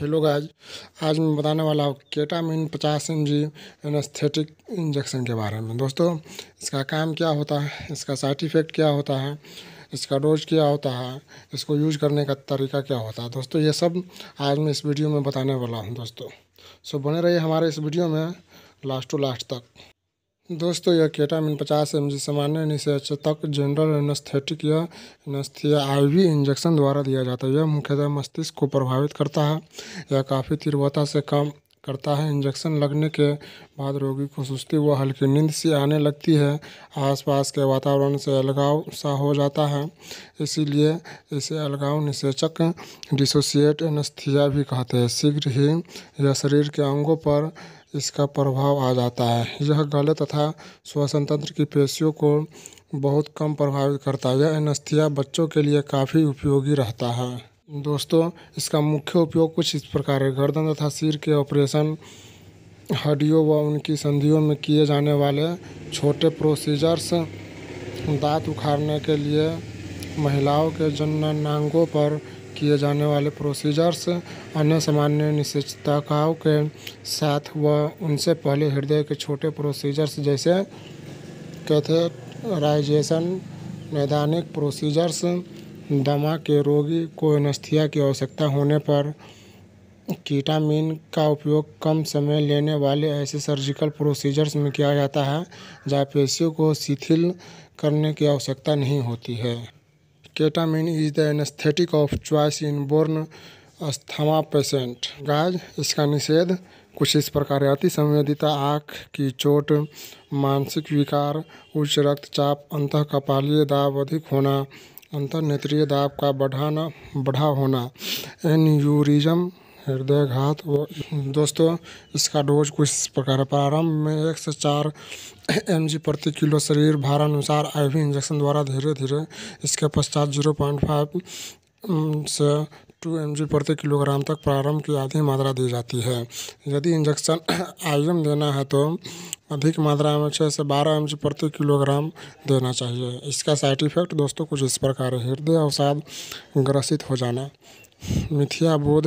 hello guys आज मैं बताने वाला हूँ केटामिन पचास एम जी एनास्थेटिक इंजेक्शन के बारे में दोस्तों इसका काम क्या होता है इसका साइड इफ़ेक्ट क्या होता है इसका डोज क्या होता है इसको यूज करने का तरीका क्या होता है दोस्तों ये सब आज मैं इस वीडियो में बताने वाला हूँ दोस्तों सो बने रहिए हमारे इस वीडियो में लास्ट टू लास्ट तक दोस्तों यह केटामिन पचास एम जी सामान्य निषेच तक जनरल एनस्थेटिक या एनस्थिया आईवी इंजेक्शन द्वारा दिया जाता है यह मुख्यतः मस्तिष्क को प्रभावित करता है यह काफ़ी तीव्रता से काम करता है इंजेक्शन लगने के बाद रोगी को सुस्ती व हल्की नींद सी आने लगती है आसपास के वातावरण से अलगाव सा हो जाता है इसीलिए इसे अलगाव निषेचक डिसोसिएट एनस्थिया भी कहते हैं शीघ्र ही यह शरीर के अंगों पर इसका प्रभाव आ जाता है यह गले तथा श्वसन तंत्र की पेशियों को बहुत कम प्रभावित करता है यह नस्तिया बच्चों के लिए काफ़ी उपयोगी रहता है दोस्तों इसका मुख्य उपयोग कुछ इस प्रकार है गर्दन तथा सिर के ऑपरेशन हड्डियों व उनकी संधियों में किए जाने वाले छोटे प्रोसीजर्स दांत उखाड़ने के लिए महिलाओं के जननांगों पर किए जाने वाले प्रोसीजर्स अन्य सामान्य निश्चितताओं के साथ व उनसे पहले हृदय के छोटे प्रोसीजर्स जैसे कैथेराइजेशन नैदानिक प्रोसीजर्स दमा के रोगी को एनस्थिया की आवश्यकता होने पर कीटामिन का उपयोग कम समय लेने वाले ऐसे सर्जिकल प्रोसीजर्स में किया जाता है जहाँ पेशियों को शिथिल करने की आवश्यकता नहीं होती है ketamine is the anesthetic of choice in born asthma patient गाय इसका निषेध कुछ इस प्रकार अति संवेदिता आँख की चोट मानसिक विकार उच्च रक्तचाप अंत कपालीय दाब अधिक होना अंतर्नेत्रीय दाब का बढ़ाना बढ़ा होना एन्यूरिज्म घात व दोस्तों इसका डोज कुछ इस प्रकार है प्रारंभ में एक से चार एम जी प्रति किलो शरीर भारानुसार आई आईवी इंजेक्शन द्वारा धीरे धीरे इसके पश्चात जीरो पॉइंट फाइव से टू एम जी प्रति किलोग्राम तक प्रारंभ की आधी मात्रा दी जाती है यदि इंजेक्शन आयम देना है तो अधिक मात्रा में छः से बारह एम जी प्रति किलोग्राम देना चाहिए इसका साइड इफेक्ट दोस्तों कुछ इस प्रकार है हृदय अवसाद ग्रसित हो जाना मिथ्या बोध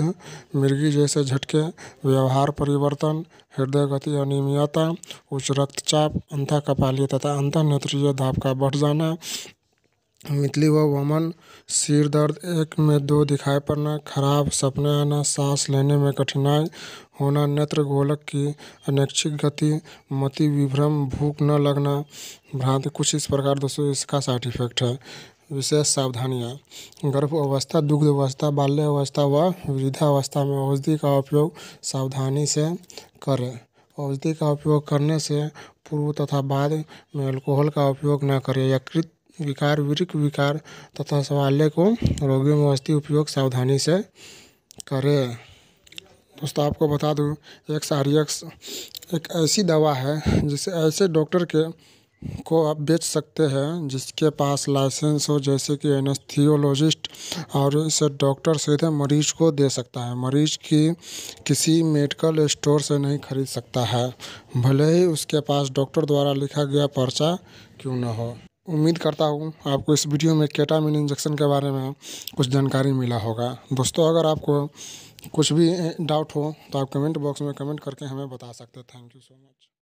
मिर्गी जैसे झटके व्यवहार परिवर्तन हृदय गति अनियमितता उच्च रक्तचाप अंथा कपाली तथा अंत नेत्रीय धाप का बढ़ जाना मितली व वमन सिर दर्द एक में दो दिखाई पड़ना खराब सपने आना सांस लेने में कठिनाई होना नेत्र गोलक की अनैच्छिक गति मति विभ्रम भूख न लगना भ्रांति कुछ इस प्रकार दोस्तों इसका साइड इफेक्ट है विशेष सावधानियाँ गर्भ अवस्था दुग्ध अवस्था बाल्य अवस्था व वृद्धावस्था में औषधि का उपयोग सावधानी से करें औषधि का उपयोग करने से पूर्व तथा बाद में अल्कोहल का उपयोग न करें यकृत विकार वृक विकार तथा सवाल्य को रोगियों में औषधि उपयोग सावधानी से करें दोस्तों आपको बता दूँ एक्स आर एक ऐसी दवा है जिसे ऐसे डॉक्टर के को आप बेच सकते हैं जिसके पास लाइसेंस हो जैसे कि एनेस्थियोलॉजिस्ट और इसे डॉक्टर सीधे तो मरीज को दे सकता है मरीज की किसी मेडिकल स्टोर से नहीं खरीद सकता है भले ही उसके पास डॉक्टर द्वारा लिखा गया पर्चा क्यों ना हो उम्मीद करता हूँ आपको इस वीडियो में केटामिन इंजेक्शन के बारे में कुछ जानकारी मिला होगा दोस्तों अगर आपको कुछ भी डाउट हो तो आप कमेंट बॉक्स में कमेंट करके हमें बता सकते हैं थैंक यू सो मच